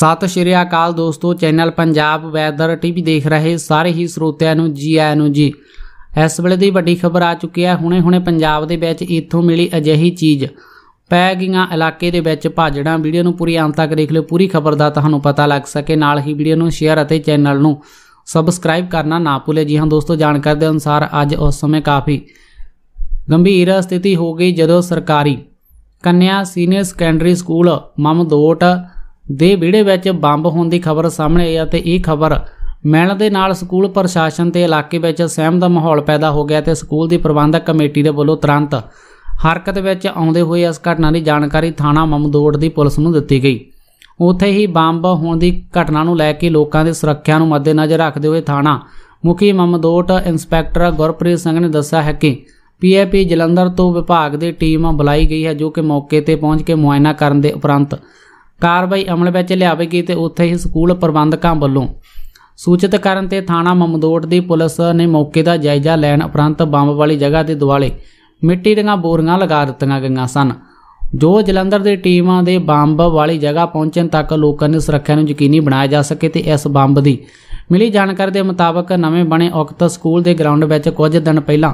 ਸਤਿ ਸ਼੍ਰੀ ਅਕਾਲ ਦੋਸਤੋ channel Punjab weather TV ਦੇਖ ਰਹੇ ਸਾਰੇ ਹੀ ਸਰੋਤਿਆਂ ਨੂੰ ਜੀ ਆਇਆਂ ਨੂੰ ਜੀ ਇਸ ਵੇਲੇ ਦੀ ਵੱਡੀ ਖਬਰ ਆ ਚੁੱਕੀ ਹੈ ਹੁਣੇ-ਹੁਣੇ ਪੰਜਾਬ ਦੇ ਵਿੱਚ ਇੱਥੋਂ ਮਿਲੀ ਅਜਿਹੀ ਚੀਜ਼ ਪੈ ਗਈਆਂ ਇਲਾਕੇ ਦੇ ਵਿੱਚ ਭਾਜੜਾਂ ਵੀਡੀਓ ਨੂੰ ਪੂਰੀ ਅੰਤ ਤੱਕ ਦੇਖ ਲਿਓ ਪੂਰੀ ਖਬਰ ਦਾ ਤੁਹਾਨੂੰ ਪਤਾ ਲੱਗ ਸਕੇ ਨਾਲ ਹੀ ਵੀਡੀਓ ਨੂੰ ਸ਼ੇਅਰ ਅਤੇ ਚੈਨਲ ਨੂੰ ਸਬਸਕ੍ਰਾਈਬ ਕਰਨਾ ਨਾ ਭੁੱਲੇ ਜੀ ਹਾਂ ਦੋਸਤੋ ਜਾਣਕਾਰੀ ਦੇ ਅਨੁਸਾਰ ਅੱਜ ਉਸ ਸਮੇਂ ਕਾਫੀ ਗੰਭੀਰ ਸਥਿਤੀ ਹੋ ਗਈ ਜਦੋਂ ਸਰਕਾਰੀ ਕੰਨਿਆ ਸੀਨੀਅਰ ਸੈਕੰਡਰੀ ਸਕੂਲ ਮਮਦੋਟ ਦੇ ਵਿੜੇ ਵਿੱਚ ਬੰਬ ਹੋਣ ਦੀ ਖਬਰ ਸਾਹਮਣੇ ਆਈ ਅਤੇ ਇਹ ਖਬਰ ਮਿਲਣ ਦੇ ਨਾਲ ਸਕੂਲ ਪ੍ਰਸ਼ਾਸਨ ਤੇ ਇਲਾਕੇ ਵਿੱਚ ਸਹਿਮ ਦਾ ਮਾਹੌਲ ਪੈਦਾ ਹੋ ਗਿਆ ਤੇ ਸਕੂਲ ਦੀ ਪ੍ਰਬੰਧਕ ਕਮੇਟੀ ਦੇ ਵੱਲੋਂ ਤੁਰੰਤ ਹਰਕਤ ਵਿੱਚ ਆਉਂਦੇ ਹੋਏ ਇਸ ਘਟਨਾ ਦੀ ਜਾਣਕਾਰੀ ਥਾਣਾ ਮਮਦੋੜ ਦੀ ਪੁਲਿਸ ਨੂੰ ਦਿੱਤੀ ਗਈ ਉੱਥੇ ਹੀ ਬੰਬ ਹੋਣ ਦੀ ਘਟਨਾ ਨੂੰ ਲੈ ਕੇ ਲੋਕਾਂ ਦੀ ਸੁਰੱਖਿਆ ਨੂੰ ਮੱਦੇਨਜ਼ਰ ਰੱਖਦੇ ਹੋਏ ਥਾਣਾ ਮੁਖੀ ਮਮਦੋਟ ਇੰਸਪੈਕਟਰ ਗੁਰਪ੍ਰੀਤ ਸਿੰਘ ਨੇ ਦੱਸਿਆ ਹੈ ਕਿ ਪੀਏਪੀ ਜਲੰਧਰ ਤੋਂ ਵਿਭਾਗ ਦੀ ਟੀਮ ਬੁਲਾਈ ਗਈ ਹੈ ਜੋ ਕਿ ਮੌਕੇ ਤੇ ਪਹੁੰਚ ਕੇ ਮੁਆਇਨਾ ਕਰਨ ਦੇ ਉਪਰੰਤ ਕਾਰਵਾਈ ਅਮਲ ਵਿੱਚ ਲਿਆਵੇਗੀ ਤੇ ਉੱਥੇ ਹੀ ਸਕੂਲ ਪ੍ਰਬੰਧਕਾਂ ਵੱਲੋਂ ਸੂਚਿਤ ਕਰਨ ਤੇ ਥਾਣਾ ਮਮਦੋਟ ਦੀ ਪੁਲਿਸ ਨੇ ਮੌਕੇ ਦਾ ਜਾਇਜ਼ਾ ਲੈਣ ਉਪਰੰਤ ਬੰਬ ਵਾਲੀ ਜਗ੍ਹਾ ਦੇ ਦੁਆਲੇ ਮਿੱਟੀ ਦੀਆਂ ਬੋਰੀਆਂ ਲਗਾ ਦਿੱਤੀਆਂ ਗਈਆਂ ਸਨ ਜੋ ਜਲੰਧਰ ਦੇ ਟੀਮਾਂ ਦੇ ਬੰਬ ਵਾਲੀ ਜਗ੍ਹਾ ਪਹੁੰਚਣ ਤੱਕ ਲੋਕਾਂ ਦੀ ਸੁਰੱਖਿਆ ਨੂੰ ਯਕੀਨੀ ਬਣਾਇਆ ਜਾ ਸਕੇ ਤੇ ਇਸ ਬੰਬ ਦੀ ਮਿਲੀ ਜਾਣਕਾਰੀ ਦੇ ਮੁਤਾਬਕ ਨਵੇਂ ਬਣੇ ਉਕਤ ਸਕੂਲ ਦੇ ਗਰਾਊਂਡ ਵਿੱਚ ਕੁਝ ਦਿਨ ਪਹਿਲਾਂ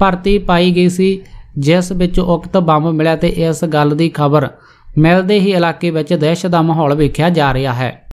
ਭਰਤੀ ਪਾਈ ਗਈ ਸੀ ਜਿਸ ਵਿੱਚ ਉਕਤ ਬੰਬ ਮਿਲਿਆ ਤੇ ਇਸ ਗੱਲ ਦੀ ਖਬਰ ਮਿਲਦੇ ਹੀ ਇਲਾਕੇ ਵਿੱਚ ਦਹਿਸ਼ਤ ਦਾ ਮਾਹੌਲ ਵੇਖਿਆ ਜਾ ਰਿਹਾ ਹੈ